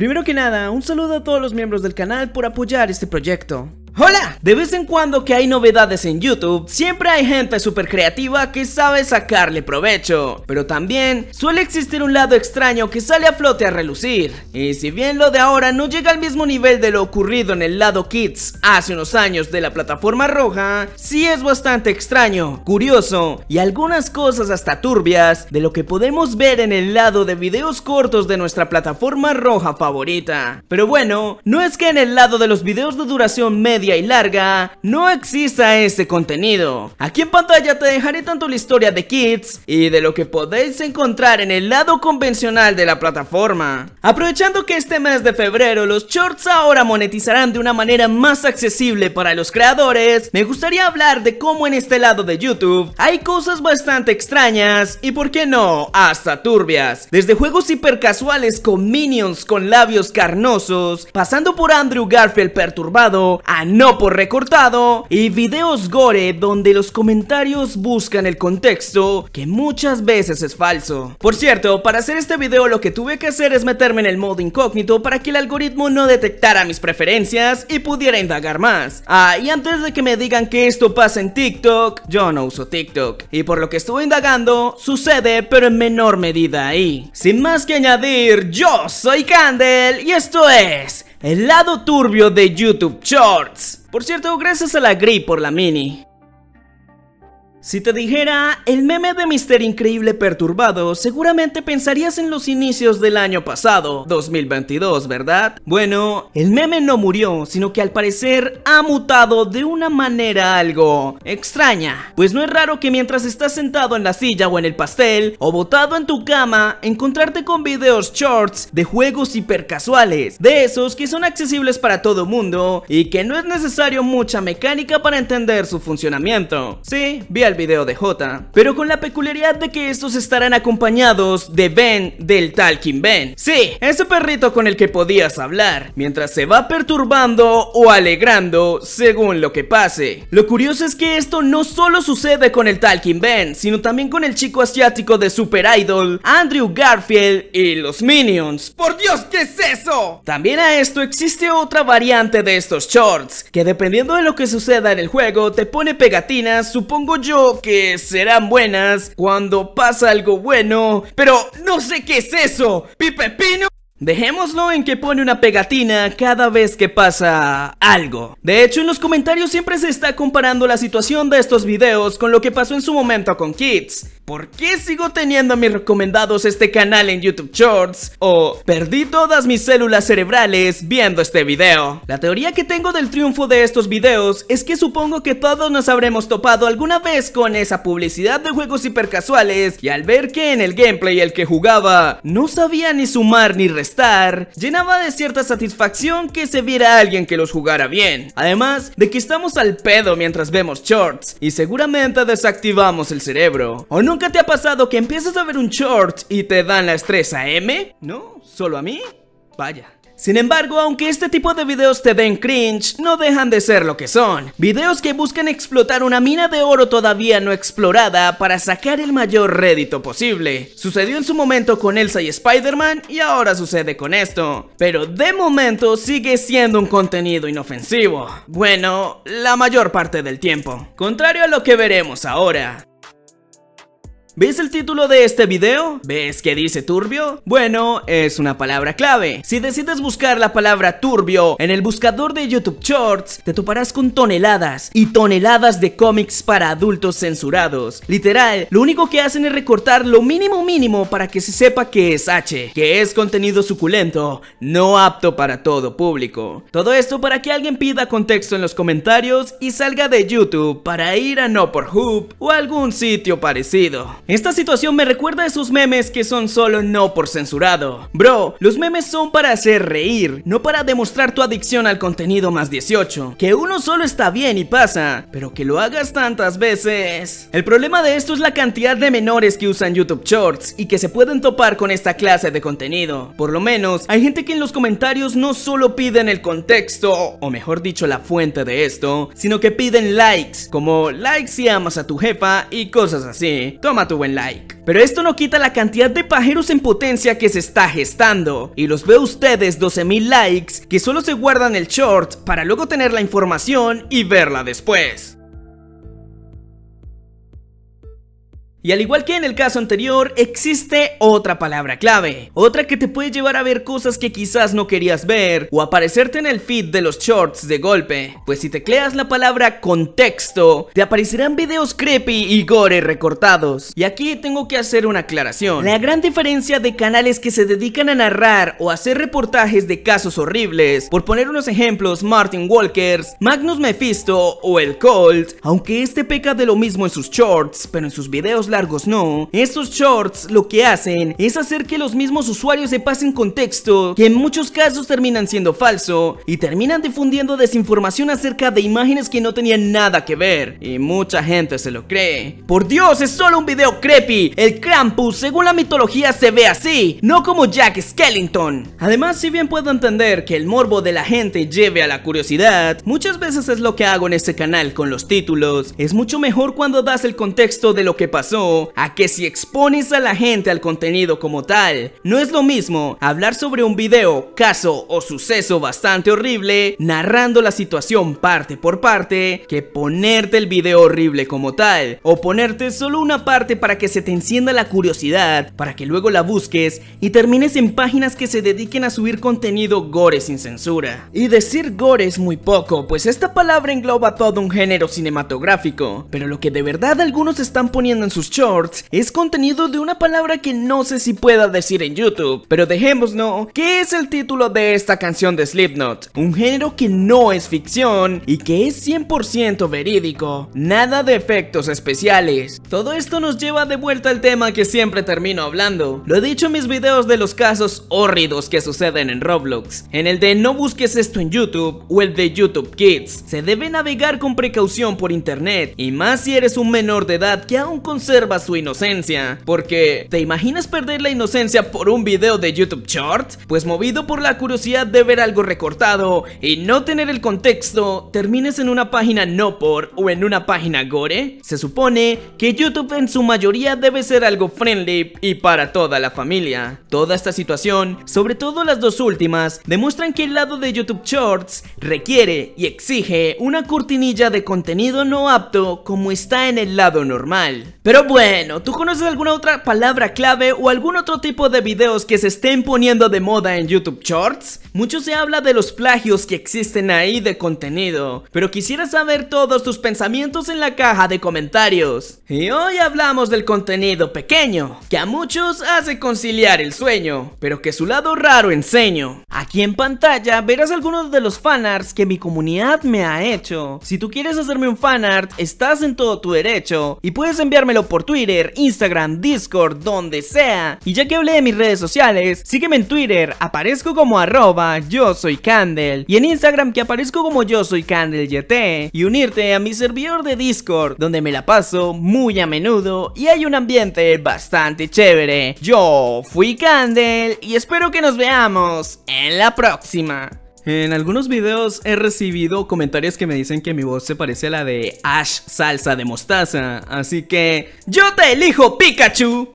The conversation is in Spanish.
Primero que nada, un saludo a todos los miembros del canal por apoyar este proyecto. ¡Hola! De vez en cuando que hay novedades en YouTube, siempre hay gente súper creativa que sabe sacarle provecho. Pero también suele existir un lado extraño que sale a flote a relucir. Y si bien lo de ahora no llega al mismo nivel de lo ocurrido en el lado Kids hace unos años de la plataforma roja, sí es bastante extraño, curioso y algunas cosas hasta turbias de lo que podemos ver en el lado de videos cortos de nuestra plataforma roja favorita. Pero bueno, no es que en el lado de los videos de duración media y larga, no exista este contenido. Aquí en pantalla te dejaré tanto la historia de Kids y de lo que podéis encontrar en el lado convencional de la plataforma. Aprovechando que este mes de febrero los shorts ahora monetizarán de una manera más accesible para los creadores, me gustaría hablar de cómo en este lado de YouTube hay cosas bastante extrañas y por qué no, hasta turbias. Desde juegos hipercasuales con minions con labios carnosos, pasando por Andrew Garfield perturbado, a no por recortado y videos gore donde los comentarios buscan el contexto que muchas veces es falso. Por cierto, para hacer este video lo que tuve que hacer es meterme en el modo incógnito para que el algoritmo no detectara mis preferencias y pudiera indagar más. Ah, y antes de que me digan que esto pasa en TikTok, yo no uso TikTok. Y por lo que estuve indagando, sucede pero en menor medida ahí. Sin más que añadir, yo soy Candle y esto es el lado turbio de YouTube Shorts. Por cierto, gracias a la GRI por la mini. Si te dijera el meme de Mister Increíble Perturbado, seguramente pensarías en los inicios del año pasado, 2022, ¿verdad? Bueno, el meme no murió, sino que al parecer ha mutado de una manera algo extraña. Pues no es raro que mientras estás sentado en la silla o en el pastel, o botado en tu cama, encontrarte con videos shorts de juegos hipercasuales, de esos que son accesibles para todo mundo y que no es necesario mucha mecánica para entender su funcionamiento. Sí, bien el video de Jota, pero con la peculiaridad de que estos estarán acompañados de Ben del Talking Ben. Sí, ese perrito con el que podías hablar, mientras se va perturbando o alegrando según lo que pase. Lo curioso es que esto no solo sucede con el Talking Ben, sino también con el chico asiático de Super Idol, Andrew Garfield y los Minions. ¡Por Dios, qué es eso! También a esto existe otra variante de estos shorts, que dependiendo de lo que suceda en el juego, te pone pegatinas, supongo yo que serán buenas cuando pasa algo bueno, pero no sé qué es eso. ¿Pipe Pino? Dejémoslo en que pone una pegatina cada vez que pasa algo. De hecho, en los comentarios siempre se está comparando la situación de estos videos con lo que pasó en su momento con Kids. ¿Por qué sigo teniendo a mis recomendados este canal en YouTube Shorts? O perdí todas mis células cerebrales viendo este video. La teoría que tengo del triunfo de estos videos es que supongo que todos nos habremos topado alguna vez con esa publicidad de juegos hipercasuales y al ver que en el gameplay el que jugaba no sabía ni sumar ni restar, llenaba de cierta satisfacción que se viera a alguien que los jugara bien. Además de que estamos al pedo mientras vemos shorts y seguramente desactivamos el cerebro. O no ¿Nunca te ha pasado que empiezas a ver un short y te dan la estresa M? ¿No? ¿Solo a mí? Vaya. Sin embargo, aunque este tipo de videos te den cringe, no dejan de ser lo que son. Videos que buscan explotar una mina de oro todavía no explorada para sacar el mayor rédito posible. Sucedió en su momento con Elsa y Spider-Man y ahora sucede con esto. Pero de momento sigue siendo un contenido inofensivo. Bueno, la mayor parte del tiempo. Contrario a lo que veremos ahora. ¿Ves el título de este video? ¿Ves que dice turbio? Bueno, es una palabra clave. Si decides buscar la palabra turbio en el buscador de YouTube Shorts, te toparás con toneladas y toneladas de cómics para adultos censurados. Literal, lo único que hacen es recortar lo mínimo mínimo para que se sepa que es H, que es contenido suculento, no apto para todo público. Todo esto para que alguien pida contexto en los comentarios y salga de YouTube para ir a No por Hoop o algún sitio parecido. Esta situación me recuerda a esos memes que son solo no por censurado. Bro, los memes son para hacer reír, no para demostrar tu adicción al contenido más 18. Que uno solo está bien y pasa, pero que lo hagas tantas veces. El problema de esto es la cantidad de menores que usan YouTube Shorts y que se pueden topar con esta clase de contenido. Por lo menos, hay gente que en los comentarios no solo piden el contexto, o mejor dicho la fuente de esto, sino que piden likes, como likes si amas a tu jefa y cosas así. Toma buen like. Pero esto no quita la cantidad de pajeros en potencia que se está gestando. Y los veo ustedes 12.000 likes que solo se guardan el short para luego tener la información y verla después. Y al igual que en el caso anterior, existe otra palabra clave, otra que te puede llevar a ver cosas que quizás no querías ver o aparecerte en el feed de los shorts de golpe, pues si tecleas la palabra contexto, te aparecerán videos creepy y gore recortados. Y aquí tengo que hacer una aclaración, la gran diferencia de canales que se dedican a narrar o hacer reportajes de casos horribles, por poner unos ejemplos Martin Walkers, Magnus Mephisto o el Cold aunque este peca de lo mismo en sus shorts, pero en sus videos largos no. Estos shorts lo que hacen es hacer que los mismos usuarios se pasen contexto que en muchos casos terminan siendo falso y terminan difundiendo desinformación acerca de imágenes que no tenían nada que ver y mucha gente se lo cree. Por Dios, es solo un video creepy. El Krampus, según la mitología, se ve así, no como Jack Skellington. Además, si bien puedo entender que el morbo de la gente lleve a la curiosidad, muchas veces es lo que hago en este canal con los títulos. Es mucho mejor cuando das el contexto de lo que pasó a que si expones a la gente al contenido como tal, no es lo mismo hablar sobre un video, caso o suceso bastante horrible, narrando la situación parte por parte, que ponerte el video horrible como tal, o ponerte solo una parte para que se te encienda la curiosidad, para que luego la busques y termines en páginas que se dediquen a subir contenido gore sin censura. Y decir gore es muy poco, pues esta palabra engloba todo un género cinematográfico, pero lo que de verdad algunos están poniendo en sus shorts es contenido de una palabra que no sé si pueda decir en YouTube, pero dejémoslo, que es el título de esta canción de Slipknot, un género que no es ficción y que es 100% verídico, nada de efectos especiales. Todo esto nos lleva de vuelta al tema que siempre termino hablando, lo he dicho en mis videos de los casos horridos que suceden en Roblox, en el de no busques esto en YouTube o el de YouTube Kids, se debe navegar con precaución por internet y más si eres un menor de edad que aún conserva su inocencia. Porque, ¿te imaginas perder la inocencia por un video de YouTube Short? Pues movido por la curiosidad de ver algo recortado y no tener el contexto, termines en una página no por o en una página gore. Se supone que YouTube en su mayoría debe ser algo friendly y para toda la familia. Toda esta situación, sobre todo las dos últimas, demuestran que el lado de YouTube Shorts requiere y exige una cortinilla de contenido no apto como está en el lado normal. Pero bueno, ¿tú conoces alguna otra palabra clave o algún otro tipo de videos que se estén poniendo de moda en YouTube Shorts? Mucho se habla de los plagios que existen ahí de contenido, pero quisiera saber todos tus pensamientos en la caja de comentarios. Y hoy hablamos del contenido pequeño, que a muchos hace conciliar el sueño, pero que su lado raro enseño. Aquí en pantalla verás algunos de los fanarts que mi comunidad me ha hecho. Si tú quieres hacerme un fanart, estás en todo tu derecho y puedes enviármelo por Twitter, Instagram, Discord, donde sea. Y ya que hablé de mis redes sociales, sígueme en Twitter, aparezco como arroba yo soy Candel. Y en Instagram que aparezco como yo soy CandelYT. Y unirte a mi servidor de Discord, donde me la paso muy a menudo y hay un ambiente bastante chévere. Yo fui Candle y espero que nos veamos en la próxima. En algunos videos he recibido comentarios que me dicen que mi voz se parece a la de Ash Salsa de Mostaza, así que yo te elijo Pikachu.